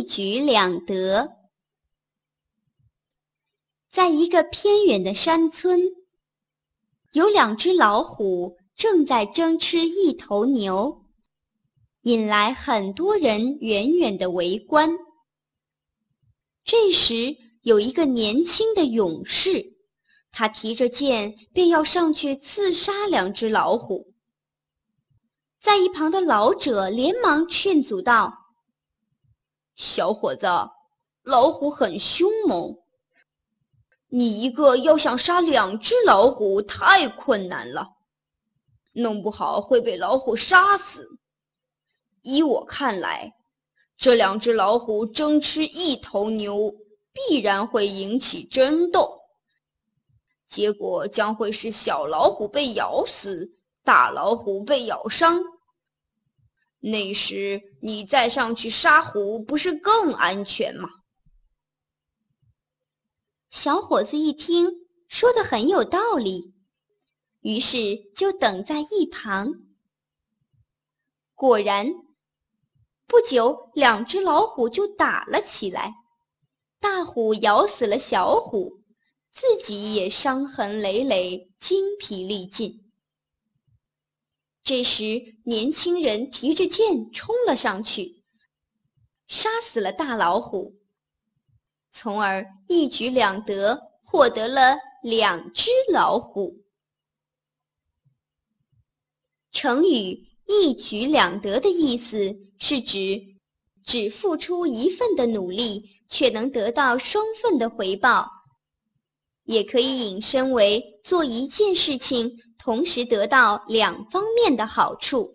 一举两得。在一个偏远的山村，有两只老虎正在争吃一头牛，引来很多人远远的围观。这时，有一个年轻的勇士，他提着剑便要上去刺杀两只老虎。在一旁的老者连忙劝阻道。小伙子，老虎很凶猛。你一个要想杀两只老虎，太困难了，弄不好会被老虎杀死。依我看来，这两只老虎争吃一头牛，必然会引起争斗，结果将会是小老虎被咬死，大老虎被咬伤。那时你再上去杀虎，不是更安全吗？小伙子一听，说得很有道理，于是就等在一旁。果然，不久，两只老虎就打了起来，大虎咬死了小虎，自己也伤痕累累，精疲力尽。这时，年轻人提着剑冲了上去，杀死了大老虎，从而一举两得，获得了两只老虎。成语“一举两得”的意思是指只付出一份的努力，却能得到双份的回报。也可以引申为做一件事情，同时得到两方面的好处。